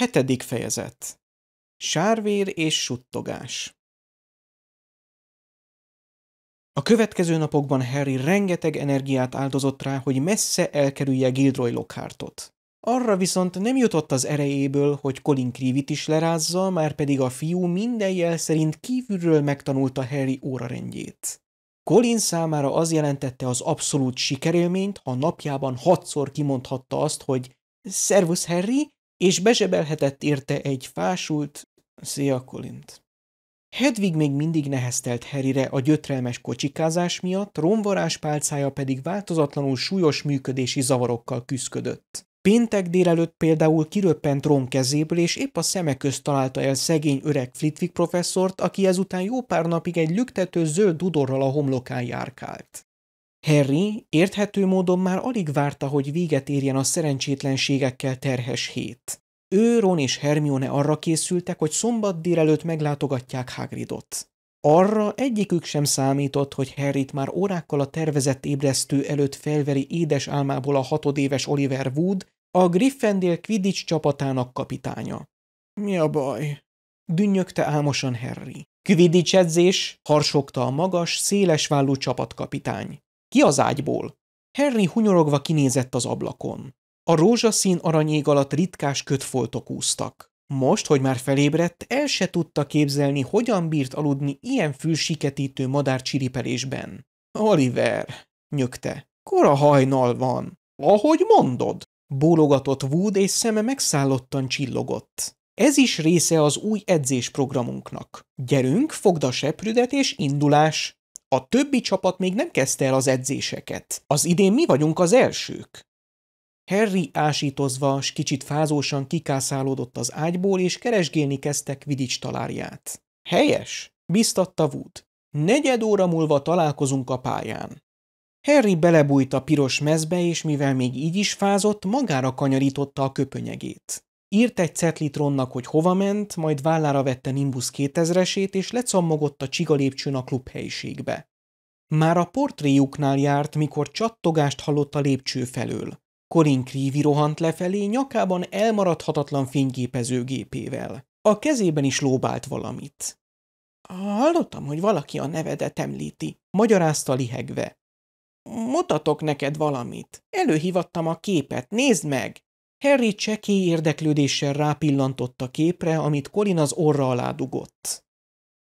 Hetedik fejezet. Sárvér és suttogás. A következő napokban Harry rengeteg energiát áldozott rá, hogy messze elkerülje Gildroy Lockhartot. Arra viszont nem jutott az erejéből, hogy Colin Krivit is lerázza, már pedig a fiú minden jel szerint kívülről megtanulta Harry órarendjét. Colin számára az jelentette az abszolút sikerélményt, ha napjában hatszor kimondhatta azt, hogy Szervusz Harry, és bezsebelhetett érte egy fásult Szia Colint. Hedvig még mindig neheztelt Harryre a gyötrelmes kocsikázás miatt, romvarás pálcája pedig változatlanul súlyos működési zavarokkal küzdködött. Péntek délelőtt például kiröppent Ron kezéből, és épp a szeme közt találta el szegény öreg Flitwick professzort, aki ezután jó pár napig egy lüktető zöld dudorral a homlokán járkált. Harry érthető módon már alig várta, hogy véget érjen a szerencsétlenségekkel terhes hét. Ő, Ron és Hermione arra készültek, hogy szombat délelőtt meglátogatják Hagridot. Arra egyikük sem számított, hogy Harryt már órákkal a tervezett ébresztő előtt felveri édes álmából a hatodéves Oliver Wood, a Gryffindor Quidditch csapatának kapitánya. Mi a baj? dünnyögte álmosan Harry. Quidditch edzés, harsogta a magas, vállú csapatkapitány. Ki az ágyból? Harry hunyorogva kinézett az ablakon. A rózsaszín aranyég alatt ritkás kötfoltok úsztak. Most, hogy már felébredt, el se tudta képzelni, hogyan bírt aludni ilyen fülsiketítő madár csiripelésben. Oliver, nyögte, kora hajnal van. Ahogy mondod, bólogatott Wood, és szeme megszállottan csillogott. Ez is része az új edzésprogramunknak. Gyerünk, fogd a seprüdet és indulás! A többi csapat még nem kezdte el az edzéseket. Az idén mi vagyunk az elsők. Harry ásítozva s kicsit fázósan kikászálódott az ágyból, és keresgélni kezdtek Vidics talárját. Helyes, biztatta Wood. Negyed óra múlva találkozunk a pályán. Harry belebújt a piros mezbe, és mivel még így is fázott, magára kanyarította a köpönyegét. Írt egy cetlitronnak, hogy hova ment, majd vállára vette Nimbus 2000-esét, és lecammogott a csiga lépcsőn a klubhelyiségbe. Már a portréjuknál járt, mikor csattogást hallott a lépcső felől. Corin Creevy rohant lefelé, nyakában elmaradhatatlan fényképezőgépével. A kezében is lóbált valamit. Hallottam, hogy valaki a nevedet említi, magyarázta lihegve. Mutatok neked valamit. Előhívattam a képet, nézd meg! Harry csekély érdeklődéssel rápillantott a képre, amit Colin az orra alá dugott.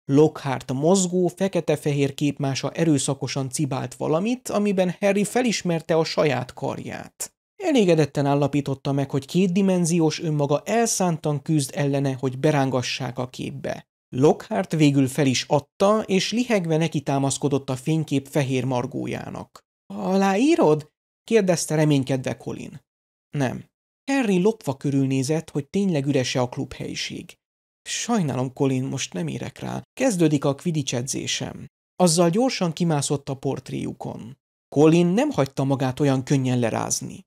Lockhart mozgó, fekete-fehér képmása erőszakosan cibált valamit, amiben Harry felismerte a saját karját. Elégedetten állapította meg, hogy kétdimenziós önmaga elszántan küzd ellene, hogy berángassák a képbe. Lockhart végül fel is adta, és lihegve neki támaszkodott a fénykép fehér margójának. – Aláírod? – kérdezte reménykedve Colin. – Nem. Harry lopva körülnézett, hogy tényleg ürese a klubhelyiség. Sajnálom, Colin, most nem érek rá. Kezdődik a kvidics edzésem. Azzal gyorsan kimászott a portréjukon. Colin nem hagyta magát olyan könnyen lerázni.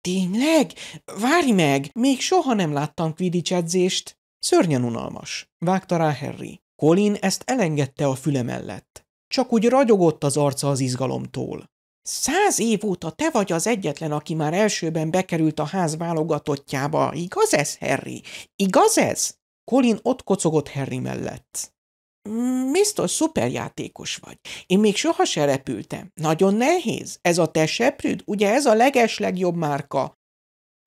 Tényleg? Várj meg! Még soha nem láttam kvidics edzést. Szörnyen unalmas, vágta rá Harry. Colin ezt elengedte a füle mellett. Csak úgy ragyogott az arca az izgalomtól. Száz év óta te vagy az egyetlen, aki már elsőben bekerült a ház válogatottjába. Igaz ez, Harry? Igaz ez? Colin ott kocogott Harry mellett. Mm, biztos szuperjátékos vagy. Én még soha se repültem. Nagyon nehéz. Ez a te seprűd? Ugye ez a legeslegjobb márka?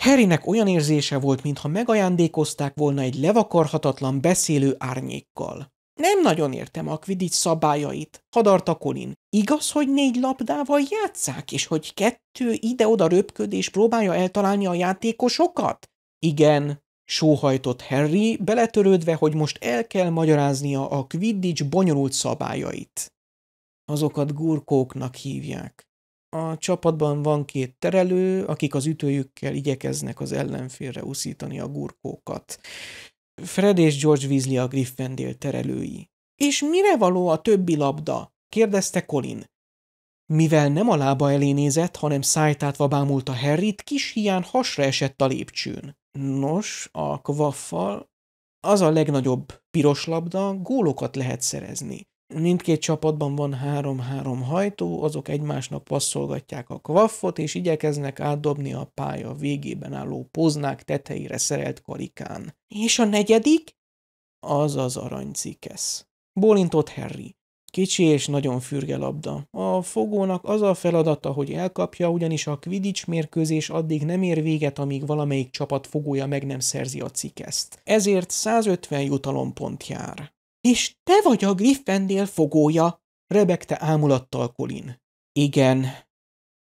Harrynek olyan érzése volt, mintha megajándékozták volna egy levakarhatatlan beszélő árnyékkal. Nem nagyon értem a kvidic szabályait, hadarta Colin. Igaz, hogy négy labdával játszák, és hogy kettő ide-oda röpköd és próbálja eltalálni a játékosokat? Igen, sóhajtott Harry, beletörődve, hogy most el kell magyaráznia a Quidditch bonyolult szabályait. Azokat gurkóknak hívják. A csapatban van két terelő, akik az ütőjükkel igyekeznek az ellenfélre uszítani a gurkókat. Fred és George Weasley a Griffendél terelői. És mire való a többi labda? kérdezte Colin. Mivel nem a lába elé nézett, hanem szájtátva bámulta Harryt, kis hián hasra esett a lépcsőn. Nos, a kvaffal az a legnagyobb piros labda, gólokat lehet szerezni mindkét csapatban van három-három hajtó, azok egymásnak passzolgatják a kvaffot, és igyekeznek átdobni a pálya végében álló poznák tetejére szerelt karikán. És a negyedik? Az az aranycikesz. Bólintott Harry. Kicsi és nagyon fürge labda. A fogónak az a feladata, hogy elkapja, ugyanis a Quidditch mérkőzés addig nem ér véget, amíg valamelyik csapat fogója meg nem szerzi a cikeszt. Ezért 150 jutalompont jár. És te vagy a Griffendél fogója, rebegte ámulattal Colin. Igen.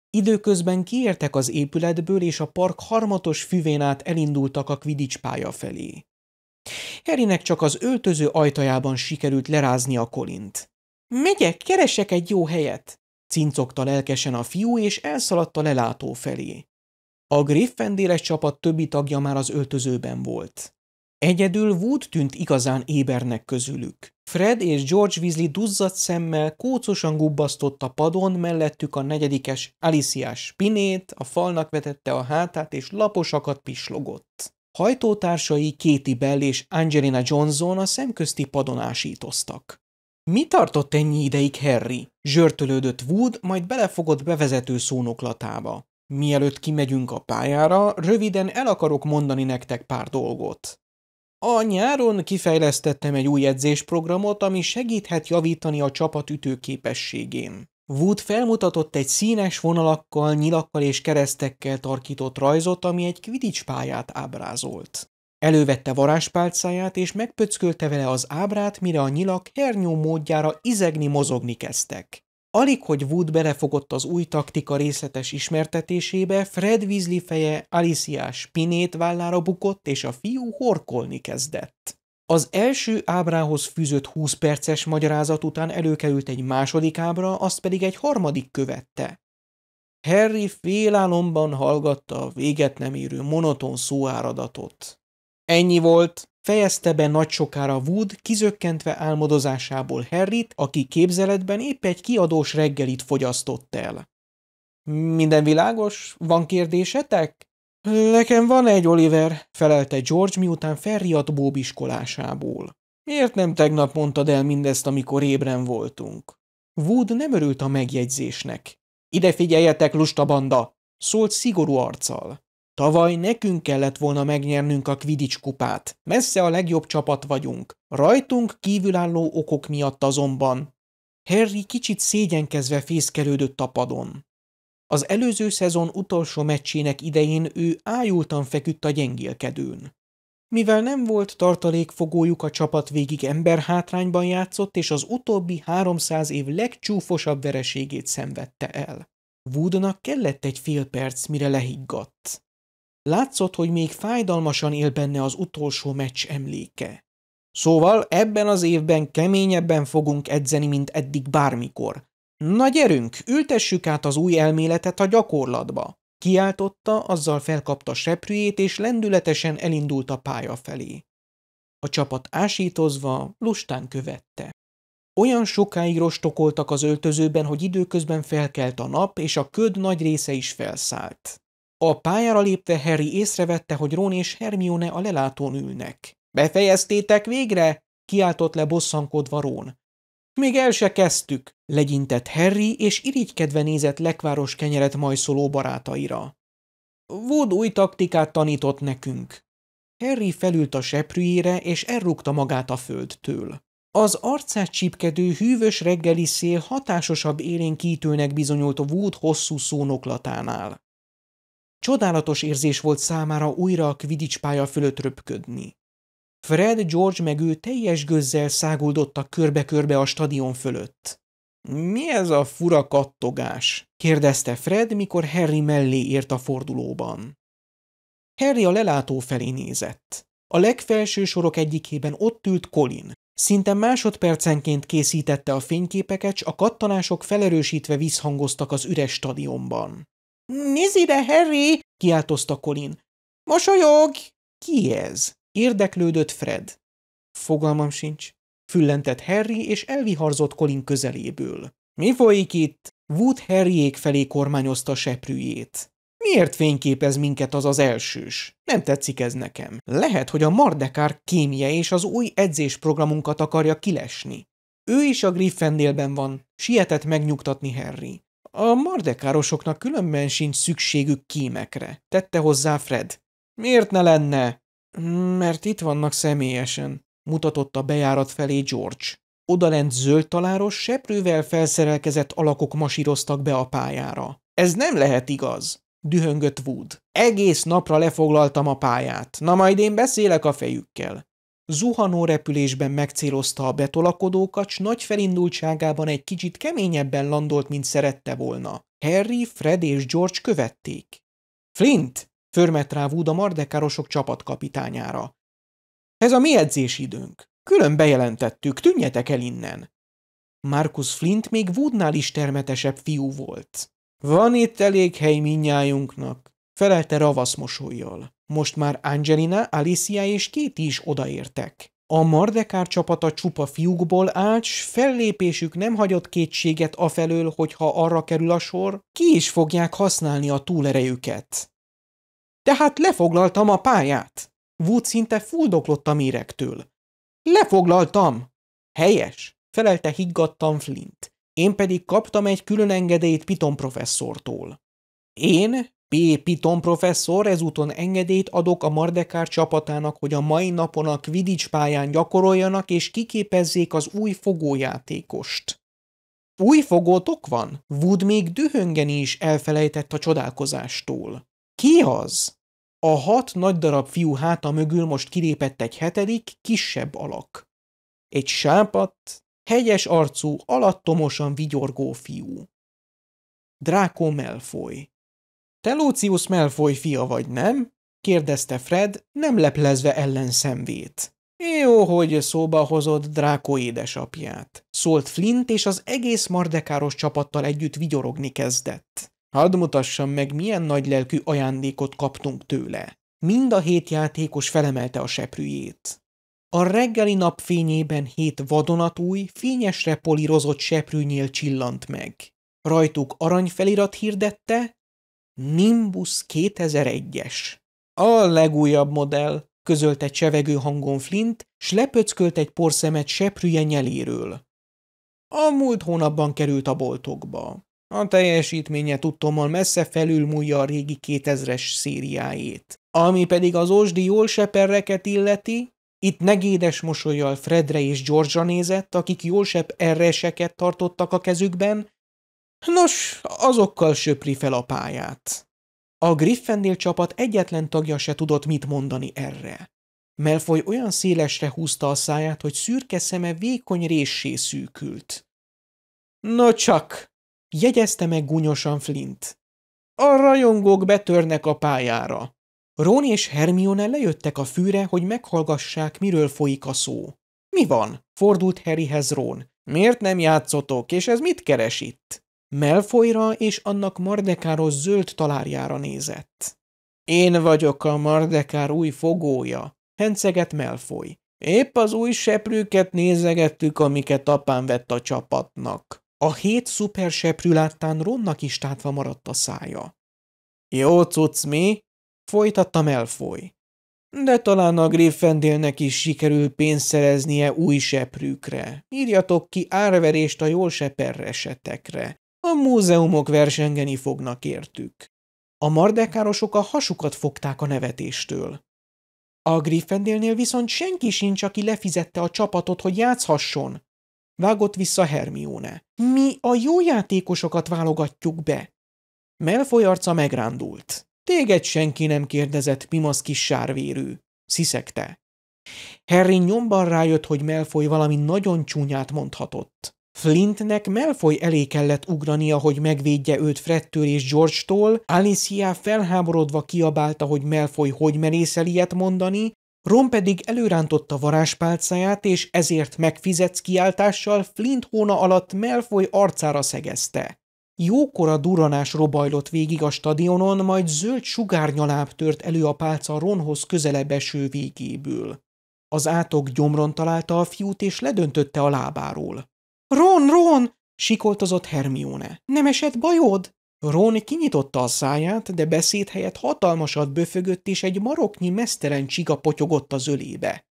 Időközben kiértek az épületből, és a park harmatos füvén át elindultak a Quidditch pálya felé. Herinek csak az öltöző ajtajában sikerült lerázni a Kolint. – Megyek, keresek egy jó helyet! – cincogta lelkesen a fiú, és elszaladt a lelátó felé. A Griffendéles csapat többi tagja már az öltözőben volt. Egyedül Wood tűnt igazán ébernek közülük. Fred és George Weasley duzzadt szemmel kócosan gubbasztott a padon mellettük a negyedikes Alicia spinét, a falnak vetette a hátát és laposakat pislogott. Hajtótársai Katie Bell és Angelina Johnson a szemközti padon ásítoztak. Mi tartott ennyi ideig Harry? Zsörtölődött Wood, majd belefogott bevezető szónoklatába. Mielőtt kimegyünk a pályára, röviden el akarok mondani nektek pár dolgot. A nyáron kifejlesztettem egy új edzésprogramot, ami segíthet javítani a csapat ütőképességén. Wood felmutatott egy színes vonalakkal, nyilakkal és keresztekkel tarkított rajzot, ami egy kvidics pályát ábrázolt. Elővette varázspálcáját és megpöckölte vele az ábrát, mire a nyilak hernyó módjára izegni-mozogni kezdtek. Alig, hogy Wood belefogott az új taktika részletes ismertetésébe, Fred Weasley feje Alicia Spinét vállára bukott, és a fiú horkolni kezdett. Az első ábrához fűzött 20 perces magyarázat után előkerült egy második ábra, azt pedig egy harmadik követte. Harry félálomban hallgatta a véget nem érő monoton szóáradatot. Ennyi volt, Fejezte be nagy sokára Wood, kizökkentve álmodozásából Harryt, aki képzeletben épp egy kiadós reggelit fogyasztott el. Minden világos? Van kérdésetek? Nekem van egy, Oliver, felelte George, miután felriadt Bob iskolásából. Miért nem tegnap mondtad el mindezt, amikor ébren voltunk? Wood nem örült a megjegyzésnek. Ide figyeljetek, lusta banda! szólt szigorú arccal. Tavaly nekünk kellett volna megnyernünk a Quidditch kupát. Messze a legjobb csapat vagyunk. Rajtunk kívülálló okok miatt azonban. Harry kicsit szégyenkezve fészkelődött a padon. Az előző szezon utolsó meccsének idején ő ájultan feküdt a gyengélkedőn. Mivel nem volt tartalékfogójuk, a csapat végig emberhátrányban játszott, és az utóbbi 300 év legcsúfosabb vereségét szenvedte el. Woodnak kellett egy fél perc, mire lehiggadt. Látszott, hogy még fájdalmasan él benne az utolsó meccs emléke. Szóval ebben az évben keményebben fogunk edzeni, mint eddig bármikor. Na gyerünk, ültessük át az új elméletet a gyakorlatba! Kiáltotta, azzal felkapta seprűjét, és lendületesen elindult a pálya felé. A csapat ásítozva lustán követte. Olyan sokáig rostokoltak az öltözőben, hogy időközben felkelt a nap, és a köd nagy része is felszállt. A pályára lépte Harry észrevette, hogy Ron és Hermione a lelátón ülnek. – Befejeztétek végre? – kiáltott le bosszankodva Ron. – Még el se kezdtük – legyintett Harry, és irigykedve nézett lekváros kenyeret majszoló barátaira. Wood új taktikát tanított nekünk. Harry felült a seprűjére, és elrúgta magát a földtől. Az arcát csípkedő hűvös reggeli szél hatásosabb élénkítőnek bizonyult a Wood hosszú szónoklatánál. Csodálatos érzés volt számára újra a Quidditch pálya fölött röpködni. Fred, George meg ő teljes gőzzel száguldottak körbe-körbe a stadion fölött. – Mi ez a fura kattogás? – kérdezte Fred, mikor Harry mellé ért a fordulóban. Harry a lelátó felé nézett. A legfelső sorok egyikében ott ült Colin. Szinte másodpercenként készítette a fényképeket, s a kattanások felerősítve visszhangoztak az üres stadionban. – Nézz ide, Harry! – kiáltozta Colin. – Mosolyog! – Ki ez? – érdeklődött Fred. – Fogalmam sincs. – füllentett Harry, és elviharzott Colin közeléből. – Mi folyik itt? Wood Harryék felé kormányozta seprűjét. Miért fényképez minket az az elsős? Nem tetszik ez nekem. Lehet, hogy a Mardekár kémje és az új edzésprogramunkat akarja kilesni. Ő is a Griffendélben van, sietett megnyugtatni Harry. A mardekárosoknak különben sincs szükségük kímekre, tette hozzá Fred. Miért ne lenne? Mert itt vannak személyesen, mutatott a bejárat felé George. Odalent zöld taláros, seprővel felszerelkezett alakok masíroztak be a pályára. Ez nem lehet igaz, dühöngött Wood. Egész napra lefoglaltam a pályát, na majd én beszélek a fejükkel zuhanó repülésben megcélozta a betolakodókat, s nagy felindultságában egy kicsit keményebben landolt, mint szerette volna. Harry, Fred és George követték. Flint! Förmet rá Wood a mardekárosok csapatkapitányára. Ez a mi időnk. Külön bejelentettük, tűnjetek el innen. Markus Flint még Woodnál is termetesebb fiú volt. Van itt elég hely minnyájunknak, felelte ravasz mosolyjal. Most már Angelina, Alicia és két is odaértek. A Mardekár csapata csupa fiúkból állt, s fellépésük nem hagyott kétséget afelől, hogy ha arra kerül a sor, ki is fogják használni a túlerejüket. Tehát lefoglaltam a pályát. Wood szinte fuldoklott a méregtől. Lefoglaltam! Helyes, felelte higgadtan Flint. Én pedig kaptam egy külön engedélyt Piton professzortól. Én, P. Piton professzor ezúton engedélyt adok a Mardekár csapatának, hogy a mai napon a Quidditch pályán gyakoroljanak és kiképezzék az új fogójátékost. Új fogótok van? Wood még dühöngeni is elfelejtett a csodálkozástól. Ki az? A hat nagy darab fiú háta mögül most kilépett egy hetedik, kisebb alak. Egy sápat, hegyes arcú, alattomosan vigyorgó fiú. Dráko Melfoy. Te Lucius Malfoy fia vagy, nem? kérdezte Fred, nem leplezve ellenszemvét. Jó, hogy szóba hozott Dráko édesapját. Szólt Flint, és az egész mardekáros csapattal együtt vigyorogni kezdett. Hadd mutassam meg, milyen nagy lelkű ajándékot kaptunk tőle. Mind a hét játékos felemelte a seprűjét. A reggeli napfényében hét vadonatúj, fényesre polírozott seprűnyél csillant meg. Rajtuk aranyfelirat hirdette, Nimbus 2001-es. A legújabb modell, közölte csevegő hangon Flint, s lepöckölt egy porszemet seprűje nyeléről. A múlt hónapban került a boltokba. A teljesítménye tudtommal messze felülmúlja a régi 2000-es szériáját. Ami pedig az osdi jól seperreket illeti, itt negédes mosolyjal Fredre és George-ra nézett, akik jól sepp erreseket tartottak a kezükben, Nos, azokkal söpri fel a pályát. A Griffendél csapat egyetlen tagja se tudott mit mondani erre. Melfoy olyan szélesre húzta a száját, hogy szürke szeme vékony réssé szűkült. – No csak! – jegyezte meg gúnyosan Flint. – A rajongók betörnek a pályára. Ron és Hermione lejöttek a fűre, hogy meghallgassák, miről folyik a szó. – Mi van? – fordult Harryhez Ron. – Miért nem játszotok, és ez mit keres itt? Melfoyra és annak Mardekáros zöld talárjára nézett. Én vagyok a Mardekár új fogója, henceget Melfoy. Épp az új seprűket nézegettük, amiket apám vett a csapatnak. A hét szuper seprű láttán Ronnak is tátva maradt a szája. Jó cucc mi? folytatta Melfoy. De talán a Griffendélnek is sikerül pénzt szereznie új seprűkre. Írjatok ki árverést a jól esetekre. A múzeumok versengeni fognak értük. A mardekárosok a hasukat fogták a nevetéstől. A Griffendélnél viszont senki sincs, aki lefizette a csapatot, hogy játszhasson. Vágott vissza Hermione. Mi a jó játékosokat válogatjuk be. Melfoly arca megrándult. Téged senki nem kérdezett, Pimasz kis sárvérű. Sziszegte. Harry nyomban rájött, hogy Melfoy valami nagyon csúnyát mondhatott. Flintnek Melfoy elé kellett ugrania, hogy megvédje őt Fredtől és George-tól, Alicia felháborodva kiabálta, hogy Melfoy hogy merészel ilyet mondani, Ron pedig előrántotta varázspálcáját, és ezért megfizetsz kiáltással Flint hóna alatt Melfoy arcára szegezte. Jókora duranás robajlott végig a stadionon, majd zöld sugárnyaláb tört elő a pálca Ronhoz közelebb eső végéből. Az átok gyomron találta a fiút, és ledöntötte a lábáról. Ron, Ron! sikoltozott Hermione. Nem esett bajod? Ron kinyitotta a száját, de beszéd helyett hatalmasat böfögött, és egy maroknyi mesztelen csiga potyogott az ölébe.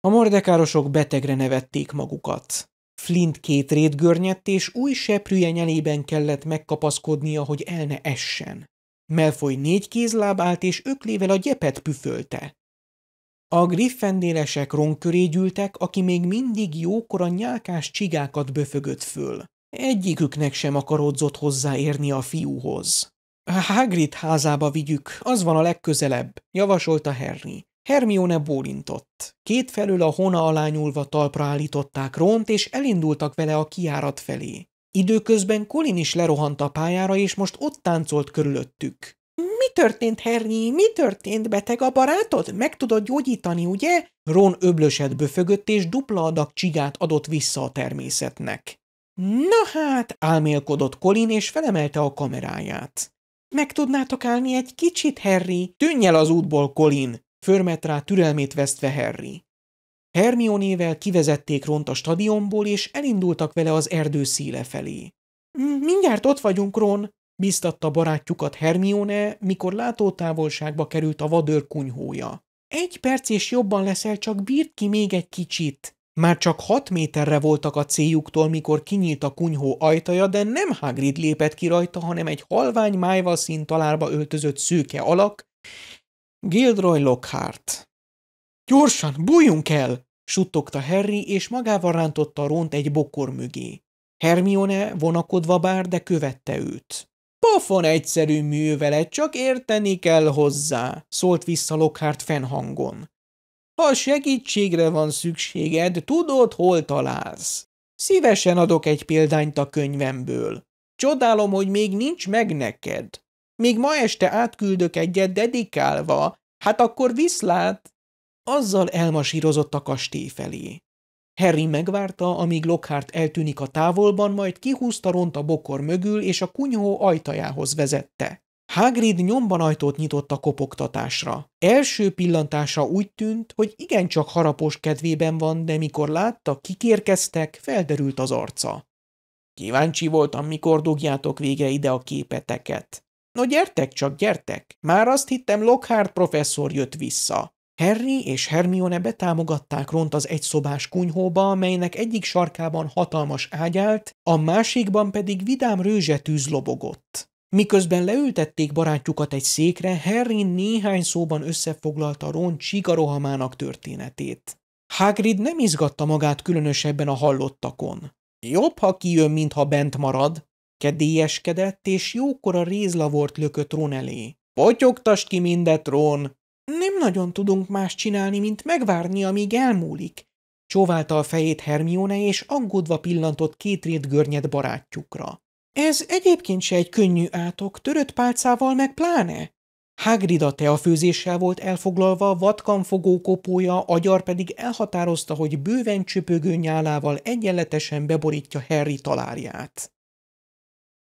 A mordekárosok betegre nevették magukat. Flint két rét görnyedt, és új seprűje nyelében kellett megkapaszkodnia, hogy el ne essen. Melfoy négy kézláb állt, és öklével a gyepet püfölte. A griffendélesek ronköré gyűltek, aki még mindig jókora nyálkás csigákat böfögött föl. Egyiküknek sem akarodzott hozzáérni a fiúhoz. Hagrid házába vigyük, az van a legközelebb, javasolta Harry. Hermione bólintott. Két felől a hona alá nyúlva talpra állították Ront, és elindultak vele a kiárat felé. Időközben Colin is lerohant a pályára, és most ott táncolt körülöttük. Mi történt, Hernyi? Mi történt? Beteg a barátod? Meg tudod gyógyítani, ugye? Ron öblöset böfögött, és dupla adag csigát adott vissza a természetnek. Na hát, álmélkodott Colin, és felemelte a kameráját. Meg tudnátok állni egy kicsit, Harry? Tűnj el az útból, Colin! Förmet rá türelmét vesztve Harry. Hermionével kivezették Ront a stadionból, és elindultak vele az erdő szíle felé. Mindjárt ott vagyunk, Ron, biztatta barátjukat Hermione, mikor látótávolságba került a vadőr kunyhója. Egy perc és jobban leszel, csak bírt ki még egy kicsit. Már csak hat méterre voltak a céljuktól, mikor kinyílt a kunyhó ajtaja, de nem Hagrid lépett ki rajta, hanem egy halvány májva színtalárba öltözött szőke alak, Gildroy Lockhart. Gyorsan, bújjunk el! suttogta Harry, és magával rántotta a ront egy bokor mögé. Hermione vonakodva bár, de követte őt. Pofon egyszerű művelet, csak érteni kell hozzá, szólt vissza Lockhart fennhangon. Ha segítségre van szükséged, tudod, hol találsz. Szívesen adok egy példányt a könyvemből. Csodálom, hogy még nincs meg neked. Még ma este átküldök egyet dedikálva, hát akkor viszlát! Azzal elmasírozott a kastély felé. Harry megvárta, amíg Lockhart eltűnik a távolban, majd kihúzta ront a bokor mögül, és a kunyhó ajtajához vezette. Hagrid nyomban ajtót nyitott a kopogtatásra. Első pillantása úgy tűnt, hogy igencsak harapós kedvében van, de mikor látta, kikérkeztek, felderült az arca. Kíváncsi voltam, mikor dugjátok végre ide a képeteket. No gyertek csak, gyertek! Már azt hittem, Lockhart professzor jött vissza. Harry és Hermione betámogatták Ront az egyszobás kunyhóba, amelynek egyik sarkában hatalmas ágyált, a másikban pedig vidám rőzsetűz lobogott. Miközben leültették barátjukat egy székre, Harry néhány szóban összefoglalta Ron csigarohamának történetét. Hagrid nem izgatta magát különösebben a hallottakon. Jobb, ha kijön, mintha bent marad, kedélyeskedett, és jókora rézlavort lökött Ron elé. Potyogtasd ki mindet, Ron! Nem nagyon tudunk más csinálni, mint megvárni, amíg elmúlik. Csóválta a fejét Hermione, és aggódva pillantott két görnyed barátjukra. Ez egyébként se egy könnyű átok, törött pálcával meg pláne. Hagrid a teafőzéssel volt elfoglalva, vatkan fogó kopója, agyar pedig elhatározta, hogy bőven csöpögő nyálával egyenletesen beborítja Harry talárját.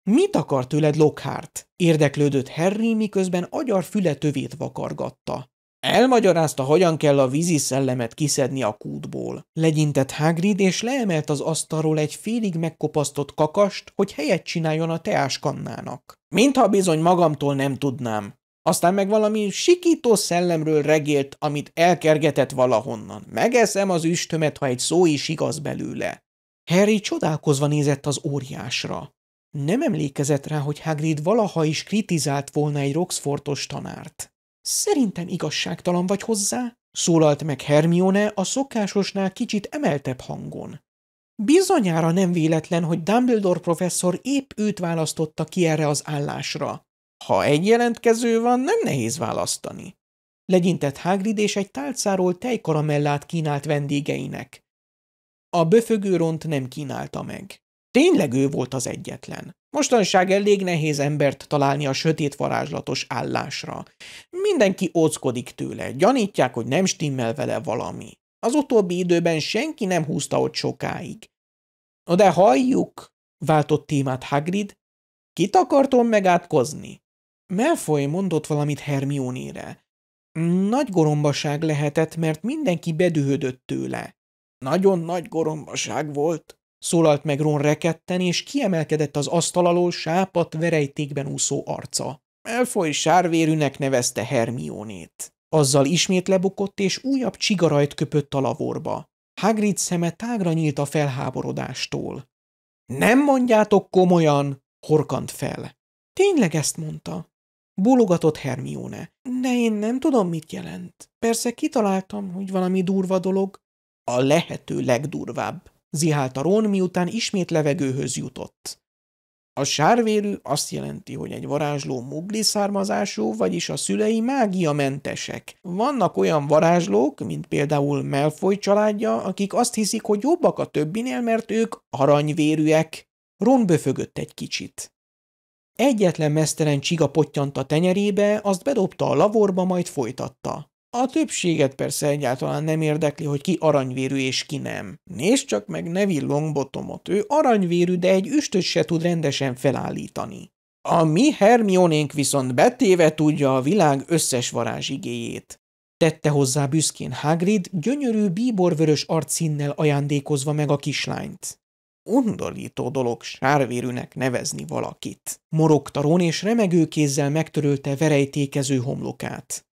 Mit akar tőled Lockhart? Érdeklődött Harry, miközben agyar füle tövét vakargatta. Elmagyarázta, hogyan kell a vízi szellemet kiszedni a kútból. Legyintett Hagrid, és leemelt az asztalról egy félig megkopasztott kakast, hogy helyet csináljon a teáskannának. Mintha bizony magamtól nem tudnám. Aztán meg valami sikító szellemről regélt, amit elkergetett valahonnan. Megeszem az üstömet, ha egy szó is igaz belőle. Harry csodálkozva nézett az óriásra. Nem emlékezett rá, hogy Hagrid valaha is kritizált volna egy Roxfortos tanárt. Szerintem igazságtalan vagy hozzá, szólalt meg Hermione a szokásosnál kicsit emeltebb hangon. Bizonyára nem véletlen, hogy Dumbledore professzor épp őt választotta ki erre az állásra. Ha egy jelentkező van, nem nehéz választani. Legyintett Hagrid és egy tálcáról tejkaramellát kínált vendégeinek. A böfögőront nem kínálta meg. Tényleg ő volt az egyetlen. Mostanság elég nehéz embert találni a sötét varázslatos állásra. Mindenki óckodik tőle, gyanítják, hogy nem stimmel vele valami. Az utóbbi időben senki nem húzta ott sokáig. – De halljuk! – váltott témát Hagrid. – Kit akartom megátkozni? Melfoy mondott valamit Hermiónére. Nagy gorombaság lehetett, mert mindenki bedühödött tőle. Nagyon nagy gorombaság volt, szólalt meg Ron reketten, és kiemelkedett az asztal alól sápat verejtékben úszó arca. Elfoly sárvérűnek nevezte Hermionét. Azzal ismét lebukott, és újabb csigarajt köpött a lavorba. Hagrid szeme tágra nyílt a felháborodástól. – Nem mondjátok komolyan! – horkant fel. – Tényleg ezt mondta? – bólogatott Hermione. – De én nem tudom, mit jelent. Persze kitaláltam, hogy valami durva dolog. – A lehető legdurvább zihálta Ron, miután ismét levegőhöz jutott. A sárvérű azt jelenti, hogy egy varázsló mugli származású, vagyis a szülei mágiamentesek. Vannak olyan varázslók, mint például Melfoy családja, akik azt hiszik, hogy jobbak a többinél, mert ők aranyvérűek. Ron böfögött egy kicsit. Egyetlen mesztelen csiga pottyant a tenyerébe, azt bedobta a lavorba, majd folytatta. A többséget persze egyáltalán nem érdekli, hogy ki aranyvérű és ki nem. Nézd csak meg Neville Longbottomot, ő aranyvérű, de egy üstöt se tud rendesen felállítani. A mi Hermionénk viszont betéve tudja a világ összes varázsigéjét. Tette hozzá büszkén Hagrid, gyönyörű bíborvörös arcszínnel ajándékozva meg a kislányt. Undorító dolog sárvérűnek nevezni valakit. Morogta Ron és remegő kézzel megtörölte verejtékező homlokát.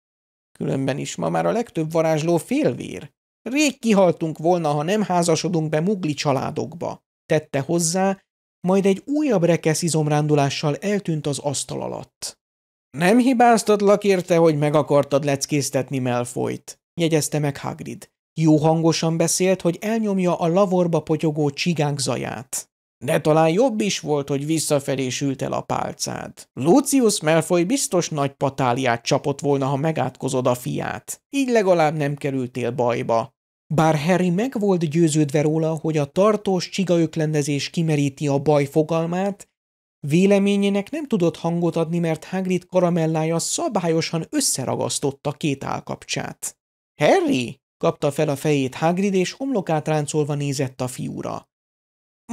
Különben is ma már a legtöbb varázsló félvér. Rég kihaltunk volna, ha nem házasodunk be mugli családokba. Tette hozzá, majd egy újabb rekesz izomrándulással eltűnt az asztal alatt. Nem hibáztatlak érte, hogy meg akartad leckésztetni Melfoyt, jegyezte meg Hagrid. Jó hangosan beszélt, hogy elnyomja a lavorba potyogó csigák zaját. De talán jobb is volt, hogy visszafelé sült el a pálcád. Lucius Malfoy biztos nagy patáliát csapott volna, ha megátkozod a fiát. Így legalább nem kerültél bajba. Bár Harry meg volt győződve róla, hogy a tartós csigaöklendezés kimeríti a baj fogalmát, véleményének nem tudott hangot adni, mert Hagrid karamellája szabályosan összeragasztotta két állkapcsát. – Harry! – kapta fel a fejét Hagrid, és homlokát ráncolva nézett a fiúra.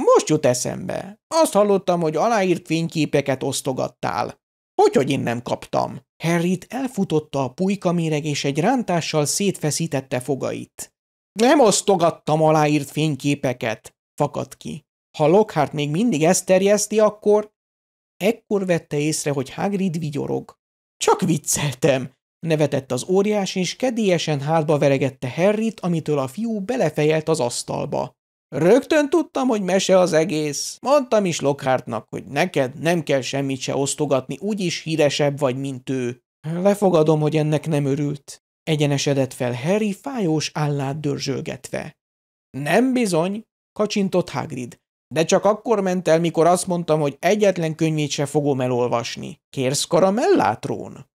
Most jut eszembe. Azt hallottam, hogy aláírt fényképeket osztogattál. Hogyhogy én nem kaptam? Harryt elfutotta a pulykkaméreg, és egy rántással szétfeszítette fogait. Nem osztogattam aláírt fényképeket, fakadt ki. Ha Lockhart még mindig ezt terjeszti, akkor... Ekkor vette észre, hogy Hagrid vigyorog. Csak vicceltem, nevetett az óriás, és kedélyesen hátba veregette Harryt, amitől a fiú belefejelt az asztalba. Rögtön tudtam, hogy mese az egész. Mondtam is Lockhártnak, hogy neked nem kell semmit se osztogatni, úgyis híresebb vagy, mint ő. Lefogadom, hogy ennek nem örült. Egyenesedett fel Harry fájós állát dörzsölgetve. Nem bizony, kacsintott Hagrid. De csak akkor ment el, mikor azt mondtam, hogy egyetlen könyvét se fogom elolvasni. Kérsz karamellátrón?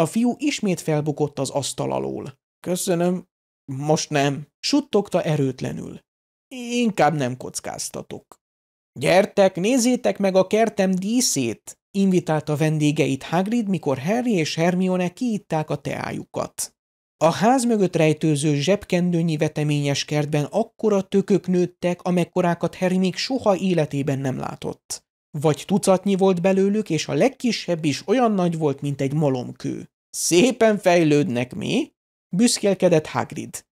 A fiú ismét felbukott az asztal alól. Köszönöm, most nem, suttogta erőtlenül. Inkább nem kockáztatok. Gyertek, nézzétek meg a kertem díszét, invitálta vendégeit Hagrid, mikor Harry és Hermione kiitták a teájukat. A ház mögött rejtőző zsebkendőnyi veteményes kertben akkora tökök nőttek, amekkorákat Harry még soha életében nem látott. Vagy tucatnyi volt belőlük, és a legkisebb is olyan nagy volt, mint egy malomkő. Szépen fejlődnek mi? Büszkélkedett Hagrid.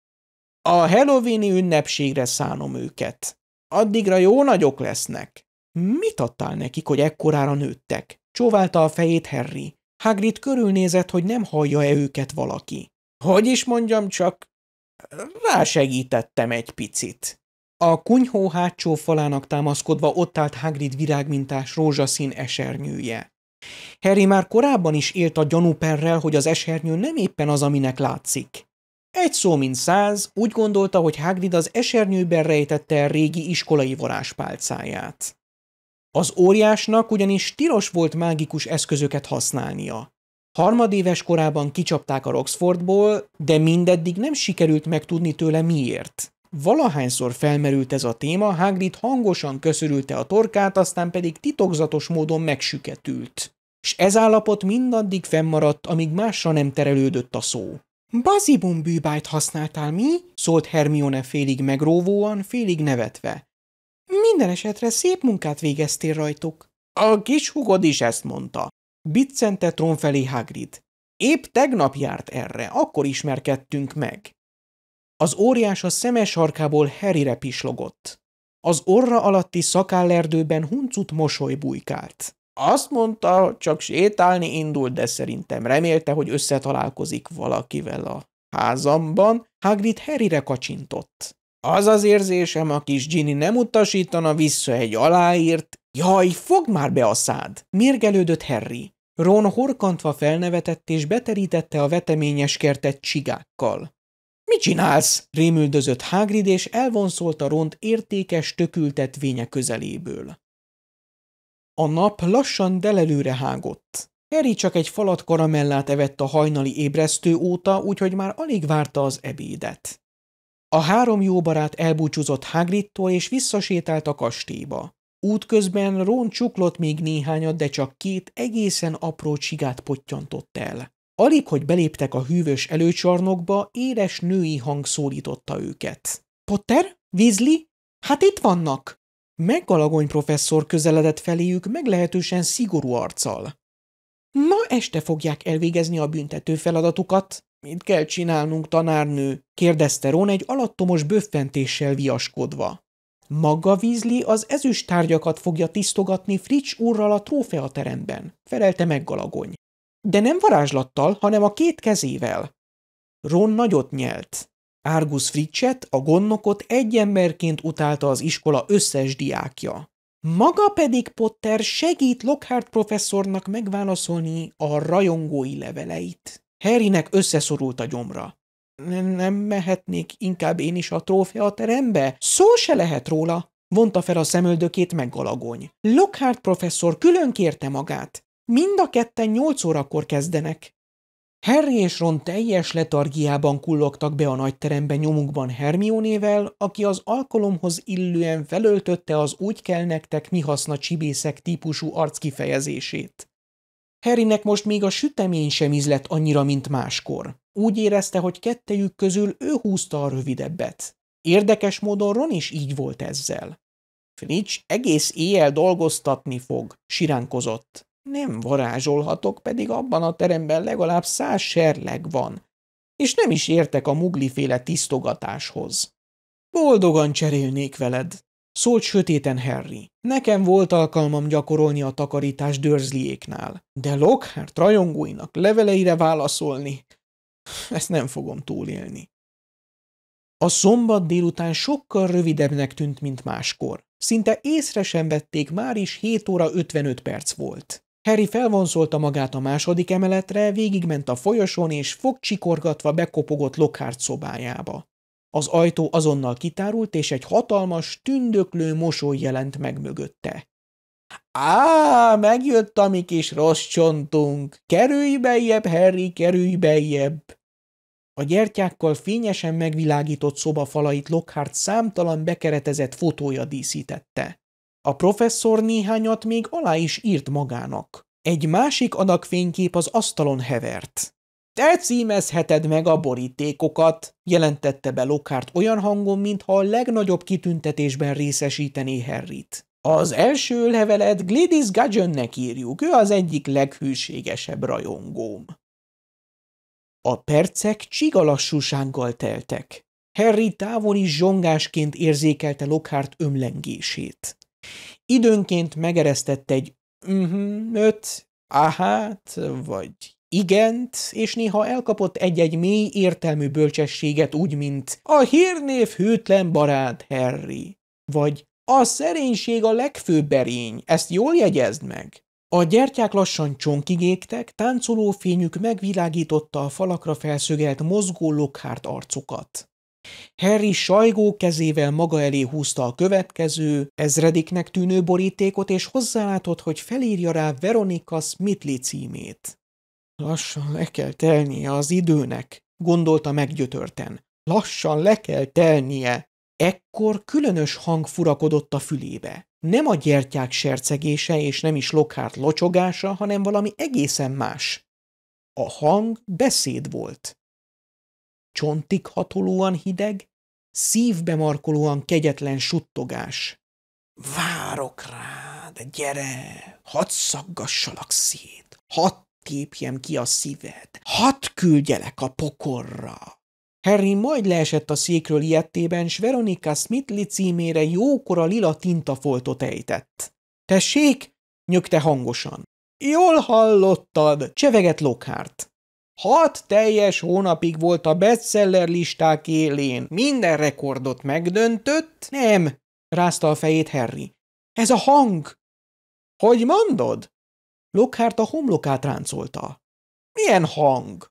A halloweeni ünnepségre szánom őket. Addigra jó nagyok lesznek. Mit adtál nekik, hogy ekkorára nőttek? Csóválta a fejét Harry. Hagrid körülnézett, hogy nem hallja-e őket valaki. Hogy is mondjam csak, rásegítettem egy picit. A kunyhó hátsó falának támaszkodva ott állt Hagrid virágmintás rózsaszín esernyője. Harry már korábban is élt a gyanúperrel, hogy az esernyő nem éppen az, aminek látszik. Egy szó, mint száz, úgy gondolta, hogy Hagrid az esernyőben rejtette el régi iskolai varázspálcáját. Az óriásnak ugyanis tilos volt mágikus eszközöket használnia. Harmadéves korában kicsapták a Roxfordból, de mindeddig nem sikerült megtudni tőle miért. Valahányszor felmerült ez a téma, Hagrid hangosan köszörülte a torkát, aztán pedig titokzatos módon megsüketült. S ez állapot mindaddig fennmaradt, amíg másra nem terelődött a szó. Bazibum bűbájt használtál mi? szólt Hermione félig megróvóan, félig nevetve. Minden esetre szép munkát végeztél rajtuk. A kis hugod is ezt mondta. Biccente trón felé Hagrid. Épp tegnap járt erre, akkor ismerkedtünk meg. Az óriás a szeme sarkából Harryre pislogott. Az orra alatti szakállerdőben huncut mosoly bujkált. Azt mondta, csak sétálni indult, de szerintem remélte, hogy összetalálkozik valakivel a házamban. Hagrid Harryre kacsintott. Az az érzésem, a kis Ginny nem utasítana vissza egy aláírt. Jaj, fogd már be a szád! Mérgelődött Harry. Ron horkantva felnevetett és beterítette a veteményes kertet csigákkal. – Mit csinálsz? – rémüldözött Hagrid, és elvonszolta Ront értékes tökültetvénye közeléből. A nap lassan delelőre hágott. Harry csak egy falat karamellát evett a hajnali ébresztő óta, úgyhogy már alig várta az ebédet. A három jó barát elbúcsúzott Hagridtól és visszasétált a kastélyba. Útközben Ron csuklott még néhányat, de csak két egészen apró csigát pottyantott el. Alig, hogy beléptek a hűvös előcsarnokba, éres női hang szólította őket. – Potter? Weasley? Hát itt vannak! Meggalagony professzor közeledett feléjük meglehetősen szigorú arccal. Ma este fogják elvégezni a büntető feladatukat. Mit kell csinálnunk, tanárnő? kérdezte Ron egy alattomos böffentéssel viaskodva. Maga Vízli az ezüst tárgyakat fogja tisztogatni Fritz úrral a trófeateremben, felelte meggalagony. De nem varázslattal, hanem a két kezével. Ron nagyot nyelt. Argus Fritchet, a gonnokot egy emberként utálta az iskola összes diákja. Maga pedig Potter segít Lockhart professzornak megválaszolni a rajongói leveleit. Harrynek összeszorult a gyomra. Nem mehetnék inkább én is a trófea terembe? Szó se lehet róla, vonta fel a szemöldökét meggalagony. Lockhart professzor külön kérte magát. Mind a ketten nyolc órakor kezdenek. Harry és Ron teljes letargiában kullogtak be a nagyterembe nyomukban Hermionével, aki az alkalomhoz illően felöltötte az úgy kell nektek mi haszna csibészek típusú arckifejezését. Harrynek most még a sütemény sem izlett annyira, mint máskor. Úgy érezte, hogy kettejük közül ő húzta a rövidebbet. Érdekes módon Ron is így volt ezzel. Fritz egész éjjel dolgoztatni fog, siránkozott. Nem varázsolhatok, pedig abban a teremben legalább száz serleg van, és nem is értek a mugliféle tisztogatáshoz. Boldogan cserélnék veled, szólt sötéten Harry. Nekem volt alkalmam gyakorolni a takarítás dörzliéknál, de Lockhart rajongóinak leveleire válaszolni, ezt nem fogom túlélni. A szombat délután sokkal rövidebbnek tűnt, mint máskor. Szinte észre sem vették, már is 7 óra 55 perc volt. Harry felvonszolta magát a második emeletre, végigment a folyosón, és fogcsikorgatva bekopogott Lockhart szobájába. Az ajtó azonnal kitárult, és egy hatalmas, tündöklő mosoly jelent meg mögötte. – Á, megjött a mi kis rossz csontunk! Kerülj bejjebb, Harry, kerülj bejjebb! A gyertyákkal fényesen megvilágított szoba falait Lockhart számtalan bekeretezett fotója díszítette. A professzor néhányat még alá is írt magának. Egy másik adagfénykép az asztalon hevert. – Te címezheted meg a borítékokat! – jelentette be Lokárt olyan hangon, mintha a legnagyobb kitüntetésben részesítené Harryt. Az első levelet Gladys Gudgeonnek írjuk, ő az egyik leghűségesebb rajongóm. A percek csigalassúsággal teltek. Harry távoli zsongásként érzékelte Lockhart ömlengését. Időnként megeresztett egy mhm, öt, áhát, vagy igent, és néha elkapott egy-egy mély értelmű bölcsességet úgy, mint a hírnév hűtlen barát Harry, vagy a szerénység a legfőbb erény, ezt jól jegyezd meg. A gyertyák lassan csonkig égtek, táncoló fényük megvilágította a falakra felszögelt mozgó lokhárt arcukat. Harry sajgó kezével maga elé húzta a következő, ezrediknek tűnő borítékot, és hozzálátott, hogy felírja rá Veronika Smithley címét. Lassan le kell telnie az időnek, gondolta meggyötörten. Lassan le kell telnie. Ekkor különös hang furakodott a fülébe. Nem a gyertyák sercegése és nem is Lockhart locsogása, hanem valami egészen más. A hang beszéd volt csontig hatolóan hideg, szívbe markolóan kegyetlen suttogás. Várok rád, gyere, hadd szaggassalak szét, hadd tépjem ki a szíved, hadd küldjelek a pokorra. Harry majd leesett a székről ilyettében, s Veronika Smithli címére jókora lila tintafoltot ejtett. Tessék! nyögte hangosan. Jól hallottad, cseveget Lockhart. Hat teljes hónapig volt a bestseller listák élén. Minden rekordot megdöntött? Nem, rázta a fejét Harry. Ez a hang! Hogy mondod? Lockhart a homlokát ráncolta. Milyen hang?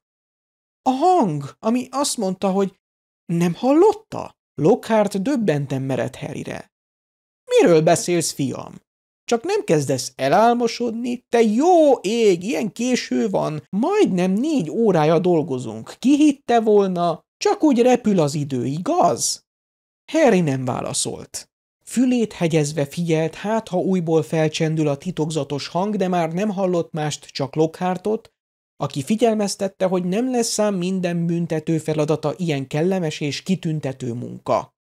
A hang, ami azt mondta, hogy nem hallotta? Lockhart döbbenten merett Harryre. Miről beszélsz, fiam? Csak nem kezdesz elálmosodni, te jó ég, ilyen késő van, majdnem négy órája dolgozunk, ki hitte volna, csak úgy repül az idő, igaz? Harry nem válaszolt. Fülét hegyezve figyelt, hát ha újból felcsendül a titokzatos hang, de már nem hallott mást, csak Lockhartot, aki figyelmeztette, hogy nem lesz szám minden büntető feladata ilyen kellemes és kitüntető munka.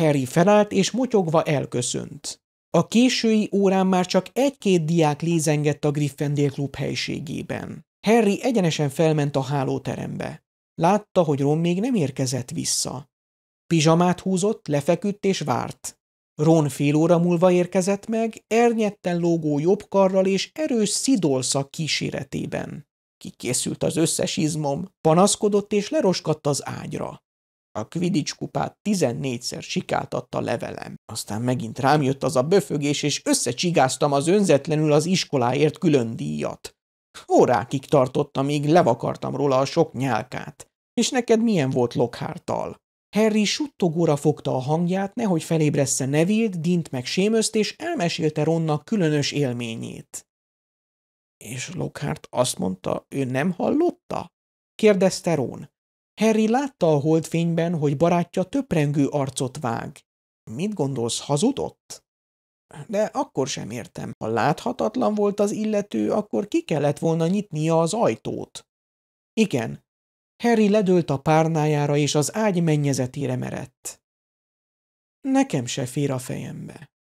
Harry felállt és motyogva elköszönt. A késői órán már csak egy-két diák lézengett a Gryffindor klub helységében. Harry egyenesen felment a hálóterembe. Látta, hogy Ron még nem érkezett vissza. Pizsamát húzott, lefeküdt és várt. Ron fél óra múlva érkezett meg, ernyetten lógó jobb karral és erős szidolszak kíséretében. Kikészült az összes izmom, panaszkodott és leroskadt az ágyra. A Quidditch kupát 14-szer sikáltatta levelem. Aztán megint rám jött az a böfögés, és összecsigáztam az önzetlenül az iskoláért külön díjat. Órákig tartotta, míg levakartam róla a sok nyálkát. És neked milyen volt lockhart Harry suttogóra fogta a hangját, nehogy felébressze nevét, Dint meg Sémözt, és elmesélte Ronnak különös élményét. És Lockhart azt mondta, ő nem hallotta? kérdezte Ron. Harry látta a holdfényben, hogy barátja töprengő arcot vág. Mit gondolsz, hazudott? De akkor sem értem. Ha láthatatlan volt az illető, akkor ki kellett volna nyitnia az ajtót. Igen. Harry ledőlt a párnájára, és az ágy mennyezetére merett. Nekem se fér a fejembe.